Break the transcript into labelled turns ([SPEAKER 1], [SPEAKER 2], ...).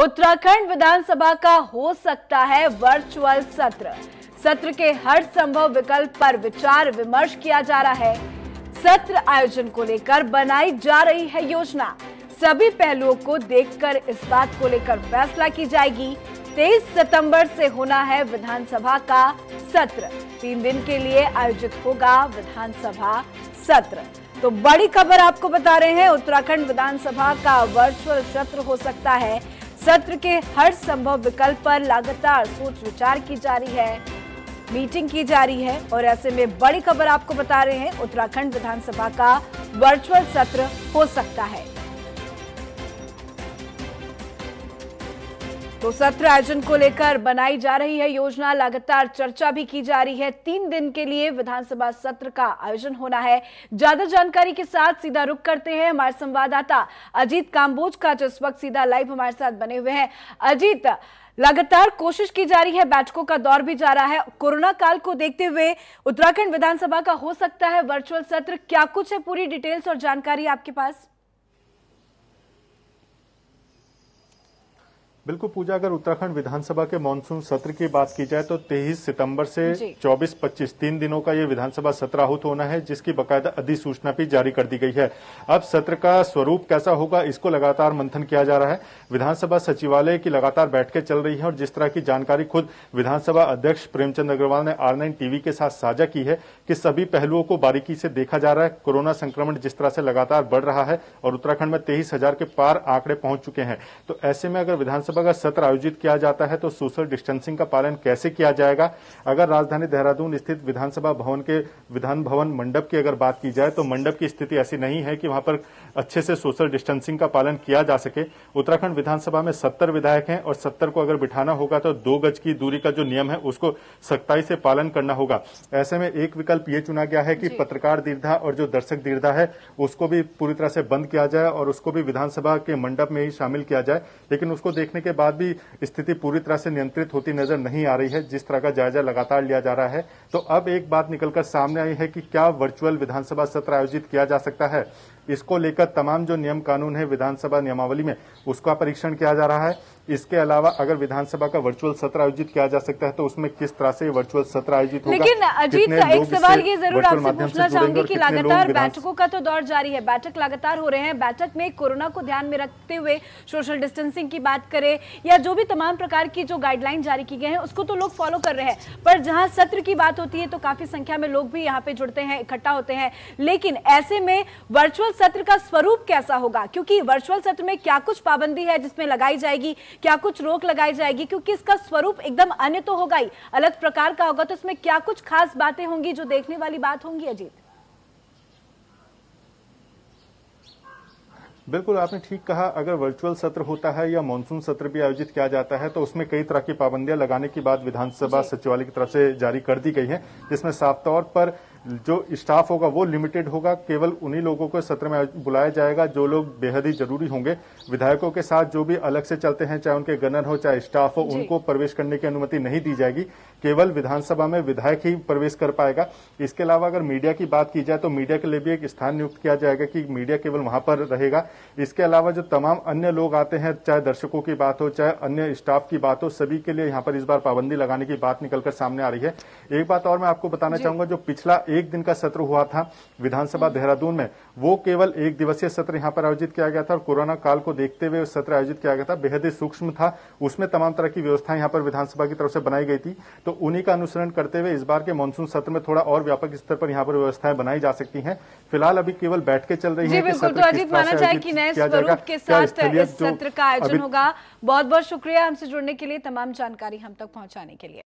[SPEAKER 1] उत्तराखंड विधानसभा का हो सकता है वर्चुअल सत्र सत्र के हर संभव विकल्प पर विचार विमर्श किया जा रहा है सत्र आयोजन को लेकर बनाई जा रही है योजना सभी पहलुओं को देखकर इस बात को लेकर फैसला की जाएगी 23 सितंबर से होना है विधानसभा का सत्र तीन दिन के लिए आयोजित होगा विधानसभा सत्र तो बड़ी खबर आपको बता रहे हैं उत्तराखंड विधानसभा का वर्चुअल सत्र हो सकता है सत्र के हर संभव विकल्प पर लगातार सोच विचार की जा रही है मीटिंग की जा रही है और ऐसे में बड़ी खबर आपको बता रहे हैं उत्तराखंड विधानसभा का वर्चुअल सत्र हो सकता है तो सत्र आयोजन को लेकर बनाई जा रही है योजना लगातार चर्चा भी की जा रही है तीन दिन के लिए विधानसभा सत्र का आयोजन होना है ज्यादा जानकारी के साथ सीधा रुक करते हैं हमारे संवाददाता अजीत काम्बोज का जो इस वक्त सीधा लाइव हमारे साथ बने हुए हैं अजीत लगातार कोशिश की जा रही है बैठकों का दौर भी जा रहा है कोरोना काल को देखते हुए उत्तराखंड विधानसभा का हो सकता है वर्चुअल सत्र क्या कुछ है पूरी डिटेल्स और जानकारी आपके पास
[SPEAKER 2] बिल्कुल पूजा अगर उत्तराखंड विधानसभा के मानसून सत्र की बात की जाए तो 23 सितंबर से 24-25 तीन दिनों का यह विधानसभा सत्र आहूत होना है जिसकी बकायदा अधिसूचना भी जारी कर दी गई है अब सत्र का स्वरूप कैसा होगा इसको लगातार मंथन किया जा रहा है विधानसभा सचिवालय की लगातार बैठकें चल रही है और जिस तरह की जानकारी खुद विधानसभा अध्यक्ष प्रेमचंद अग्रवाल ने आर टीवी के साथ साझा की है कि सभी पहलुओं को बारीकी से देखा जा रहा है कोरोना संक्रमण जिस तरह से लगातार बढ़ रहा है और उत्तराखंड में तेईस के पार आंकड़े पहुंच चुके हैं तो ऐसे में अगर विधानसभा विधानसभा का सत्र आयोजित किया जाता है तो सोशल डिस्टेंसिंग का पालन कैसे किया जाएगा अगर राजधानी देहरादून स्थित विधानसभा भवन के विधान भवन मंडप की अगर बात की जाए तो मंडप की स्थिति ऐसी नहीं है कि वहां पर अच्छे से सोशल डिस्टेंसिंग का पालन किया जा सके उत्तराखंड विधानसभा में सत्तर विधायक हैं और सत्तर को अगर बिठाना होगा तो दो गज की दूरी का जो नियम है उसको सख्ताई से पालन करना होगा ऐसे में एक विकल्प ये चुना गया है कि पत्रकार दीर्घा और जो दर्शक दीर्घा है उसको भी पूरी तरह से बंद किया जाए और उसको भी विधानसभा के मंडप में ही शामिल किया जाए लेकिन उसको देखने के बाद भी स्थिति पूरी तरह से नियंत्रित होती नजर नहीं आ रही है जिस तरह का जायजा लगातार लिया जा रहा है तो अब एक बात निकलकर सामने आई है कि क्या वर्चुअल विधानसभा सत्र आयोजित किया जा सकता है इसको लेकर तमाम जो नियम कानून है विधानसभा नियमावली में उसका परीक्षण किया जा रहा है इसके अलावा अगर विधानसभा का वर्चुअल सत्र आयोजित किया जा सकता है तो उसमें किस तरह से वर्चुअल सत्र आयोजित होगा लेकिन अजीत एक सवाल ये जरूर आपसे पूछना चाहूंगी कि लगातार बैठकों
[SPEAKER 1] का तो दौर जारी है बैठक लगातार हो रहे हैं बैठक में कोरोना को ध्यान में रखते हुए सोशल डिस्टेंसिंग की बात करे या जो भी तमाम प्रकार की जो गाइडलाइन जारी की गई है उसको तो लोग फॉलो कर रहे हैं पर जहाँ सत्र की बात होती है तो काफी संख्या में लोग भी यहाँ पे जुड़ते हैं इकट्ठा होते हैं लेकिन ऐसे में वर्चुअल सत्र का स्वरूप कैसा होगा क्योंकि वर्चुअल सत्र में क्या कुछ पाबंदी है जिसमें लगाई जाएगी क्या कुछ रोक लगाई जाएगी क्योंकि इसका स्वरूप एकदम अन्य तो होगा ही अलग प्रकार का होगा तो इसमें क्या कुछ खास बातें होंगी जो देखने वाली बात होंगी अजीत
[SPEAKER 2] बिल्कुल आपने ठीक कहा अगर वर्चुअल सत्र होता है या मॉनसून सत्र भी आयोजित किया जाता है तो उसमें कई तरह की पाबंदियां लगाने की बात विधानसभा सचिवालय की तरफ से जारी कर दी गई है जिसमें साफ तौर पर जो स्टाफ होगा वो लिमिटेड होगा केवल उन्हीं लोगों को सत्र में बुलाया जाएगा जो लोग बेहद ही जरूरी होंगे विधायकों के साथ जो भी अलग से चलते हैं चाहे उनके गनर हो चाहे स्टाफ हो उनको प्रवेश करने की अनुमति नहीं दी जाएगी केवल विधानसभा में विधायक ही प्रवेश कर पाएगा इसके अलावा अगर मीडिया की बात की जाए तो मीडिया के लिए भी एक स्थान नियुक्त किया जाएगा कि मीडिया केवल वहां पर रहेगा इसके अलावा जो तमाम अन्य लोग आते हैं चाहे दर्शकों की बात हो चाहे अन्य स्टाफ की बात हो सभी के लिए यहाँ पर इस बार पाबंदी लगाने की बात निकलकर सामने आ रही है एक बात और मैं आपको बताना चाहूंगा जो पिछला एक दिन का सत्र हुआ था विधानसभा हम्म। देहरादून में वो केवल एक दिवसीय सत्र यहाँ पर आयोजित किया गया था और कोरोना काल को देखते हुए सत्र आयोजित किया गया था बेहद ही सूक्ष्म था उसमें तमाम तरह की व्यवस्था यहाँ पर विधानसभा की तरफ से बनाई गई थी तो उन्हीं का अनुसरण करते हुए इस बार के मानसून सत्र में थोड़ा और व्यापक स्तर पर यहाँ पर व्यवस्थाएं बनाई जा सकती है फिलहाल अभी केवल बैठ के चल रही है तो सत्र का आयोजन होगा
[SPEAKER 1] बहुत बहुत शुक्रिया हमसे जुड़ने के लिए तमाम जानकारी हम तक पहुंचाने के लिए